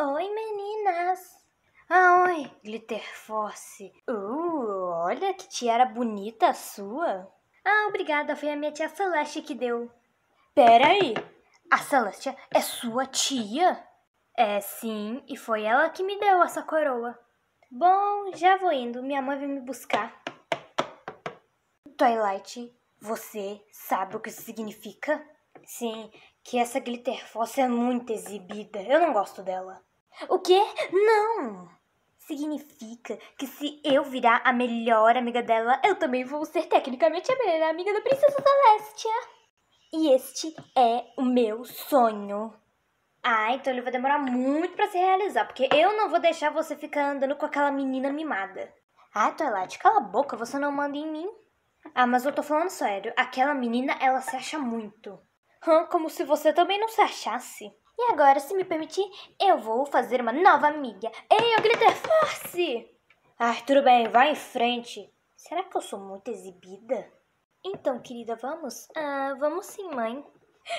Oi, meninas! Ah, oi, Glitterforce! Uh, olha que tiara bonita a sua! Ah, obrigada, foi a minha tia Celeste que deu. Pera aí, a Celeste é sua tia? É, sim, e foi ela que me deu essa coroa. Bom, já vou indo, minha mãe vem me buscar. Twilight, você sabe o que isso significa? Sim, que essa Force é muito exibida. Eu não gosto dela. O quê? Não! Significa que se eu virar a melhor amiga dela, eu também vou ser tecnicamente a melhor amiga da Princesa Celestia. E este é o meu sonho. Ah, então ele vai demorar muito para se realizar, porque eu não vou deixar você ficar andando com aquela menina mimada. Ah, Twilight, cala a boca, você não manda em mim. Ah, mas eu tô falando sério, aquela menina, ela se acha muito. como se você também não se achasse. E agora, se me permitir, eu vou fazer uma nova amiga. Ei, o Glitter Force! Ah, tudo bem, vai em frente. Será que eu sou muito exibida? Então, querida, vamos? Ah, vamos sim, mãe.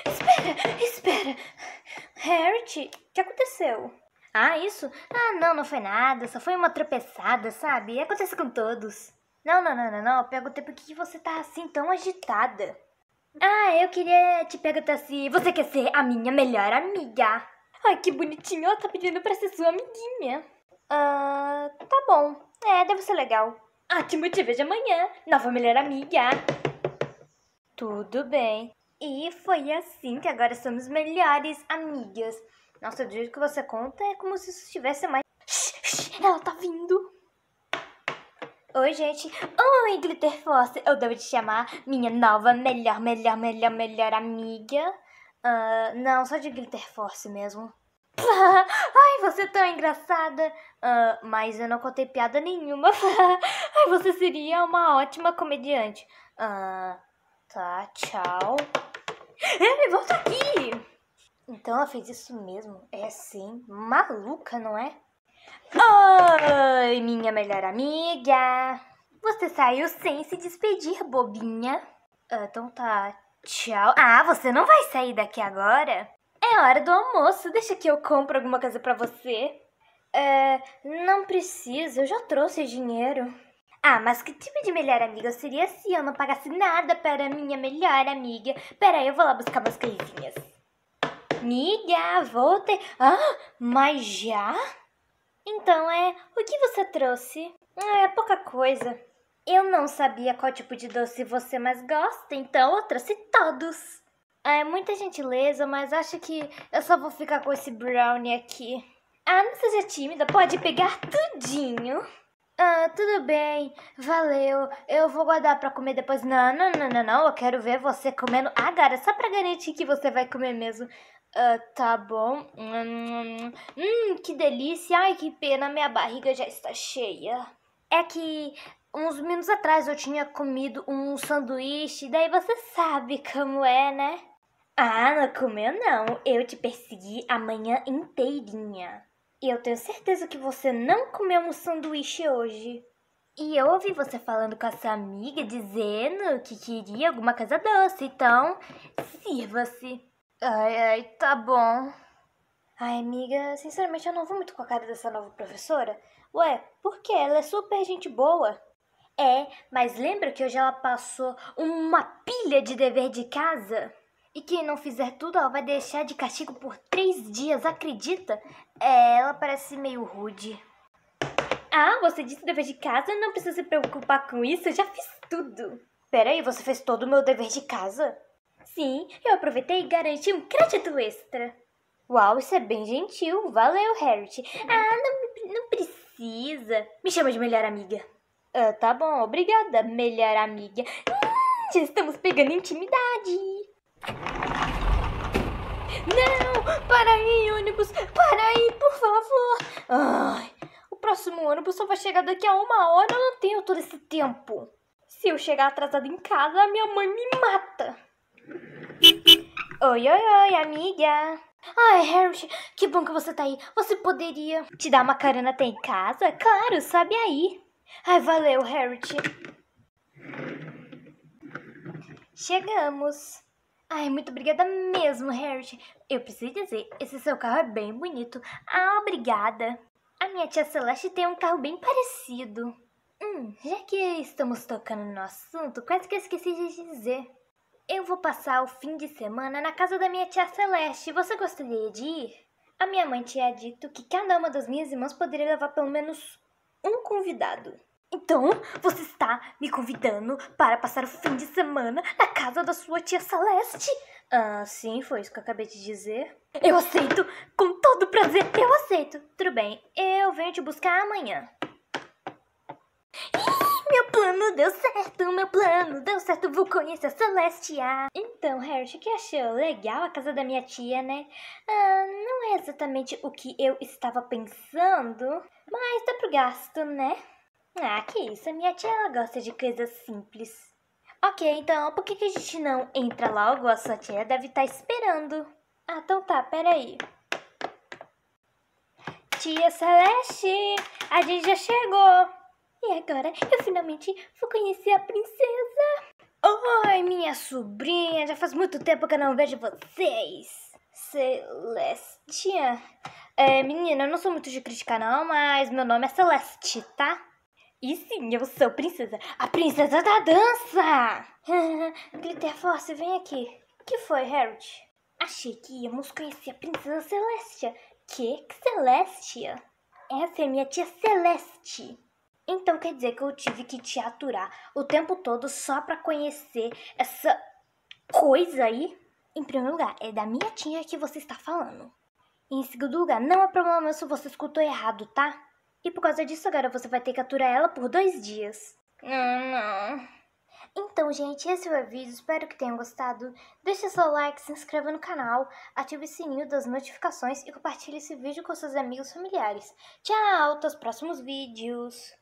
Espera, espera! Harriet, o que aconteceu? Ah, isso? Ah, não, não foi nada. Só foi uma tropeçada, sabe? Acontece com todos. Não, não, não, não, não. Pega o tempo que você tá assim tão agitada. Ah, eu queria te perguntar se você quer ser a minha melhor amiga. Ai, que bonitinho, ela tá pedindo pra ser sua amiguinha. Ah, tá bom. É, deve ser legal. Ah, te vejo amanhã. Nova melhor amiga. Tudo bem. E foi assim que agora somos melhores amigas. Nossa, o jeito que você conta é como se isso estivesse mais. Ela tá vindo! Oi, gente. Oi, Glitterforce. Eu devo te chamar minha nova, melhor, melhor, melhor, melhor amiga. Uh, não, só de Glitterforce mesmo. Ai, você é tão engraçada. Uh, mas eu não contei piada nenhuma. Ai, você seria uma ótima comediante. Uh, tá, tchau. Ele volta aqui. Então ela fez isso mesmo. É sim. Maluca, não é? Oi, minha melhor amiga! Você saiu sem se despedir, bobinha. Ah, então tá. Tchau. Ah, você não vai sair daqui agora? É hora do almoço. Deixa que eu compro alguma coisa para você. É, não precisa, eu já trouxe dinheiro. Ah, mas que tipo de melhor amiga eu seria se eu não pagasse nada para minha melhor amiga? Peraí, eu vou lá buscar umas coisinhas. Miga, voltei. Ah, mas já? Então, é, o que você trouxe? Ah, é pouca coisa. Eu não sabia qual tipo de doce você mais gosta, então eu trouxe todos. É muita gentileza, mas acho que eu só vou ficar com esse brownie aqui. Ah, não seja tímida, pode pegar tudinho. Ah, tudo bem, valeu. Eu vou guardar pra comer depois. Não, não, não, não, não. Eu quero ver você comendo agora, só pra garantir que você vai comer mesmo. Uh, tá bom. Hum, hum, hum, que delícia. Ai, que pena, minha barriga já está cheia. É que uns minutos atrás eu tinha comido um sanduíche, daí você sabe como é, né? Ah, não comeu não. Eu te persegui a manhã inteirinha. E eu tenho certeza que você não comeu um sanduíche hoje. E eu ouvi você falando com a sua amiga dizendo que queria alguma coisa doce, então sirva-se. Ai, ai, tá bom. Ai, amiga, sinceramente eu não vou muito com a cara dessa nova professora. Ué, por quê? Ela é super gente boa. É, mas lembra que hoje ela passou uma pilha de dever de casa? E quem não fizer tudo, ela vai deixar de castigo por três dias, acredita? É, ela parece meio rude. Ah, você disse dever de casa? Não precisa se preocupar com isso, eu já fiz tudo. Peraí, você fez todo o meu dever de casa? Sim, eu aproveitei e garanti um crédito extra. Uau, isso é bem gentil. Valeu, Harriet. Ah, não, não precisa. Me chama de melhor amiga. Ah, tá bom, obrigada, melhor amiga. Hum, já estamos pegando intimidade. Não! Para aí, ônibus! Para aí, por favor! Ai, o próximo ônibus só vai chegar daqui a uma hora. Eu não tenho todo esse tempo. Se eu chegar atrasada em casa, minha mãe me mata. Oi, oi, oi, amiga. Ai, Harry, que bom que você tá aí. Você poderia te dar uma carona até em casa? Claro, sabe aí. Ai, valeu, Harry. Chegamos. Ai, muito obrigada mesmo, Harry. Eu preciso dizer, esse seu carro é bem bonito. Ah, obrigada. A minha tia Celeste tem um carro bem parecido. Hum, já que estamos tocando no assunto, quase que eu esqueci de dizer. Eu vou passar o fim de semana na casa da minha tia Celeste. Você gostaria de ir? A minha mãe tinha dito que cada uma das minhas irmãs poderia levar pelo menos um convidado. Então, você está me convidando para passar o fim de semana na casa da sua tia Celeste? Ah, sim, foi isso que eu acabei de dizer. Eu aceito, com todo prazer, eu aceito. Tudo bem, eu venho te buscar amanhã. Meu plano deu certo, meu plano deu certo, vou conhecer a Celestia. Então, o que achou? Legal a casa da minha tia, né? Ah, não é exatamente o que eu estava pensando, mas dá pro gasto, né? Ah, que isso, a minha tia ela gosta de coisas simples. Ok, então por que, que a gente não entra logo? A sua tia deve estar tá esperando. Ah, então tá, peraí. Tia Celeste, a gente já chegou. E agora eu finalmente vou conhecer a princesa! Oi, minha sobrinha! Já faz muito tempo que eu não vejo vocês! Celestia? É, menina, eu não sou muito de criticar não, mas meu nome é Celeste, tá? E sim, eu sou princesa, a princesa da dança! Glitterforce, vem aqui. O que foi, Harold? Achei que íamos conhecer a princesa Celestia. Que? que Celestia? Essa é minha tia Celeste. Então quer dizer que eu tive que te aturar o tempo todo só pra conhecer essa coisa aí? Em primeiro lugar, é da minha tia que você está falando. Em segundo lugar, não há é problema se você escutou errado, tá? E por causa disso, agora você vai ter que aturar ela por dois dias. Não, não. Então, gente, esse foi o vídeo. Espero que tenham gostado. Deixe seu like, se inscreva no canal, ative o sininho das notificações e compartilhe esse vídeo com seus amigos e familiares. Tchau, até os próximos vídeos.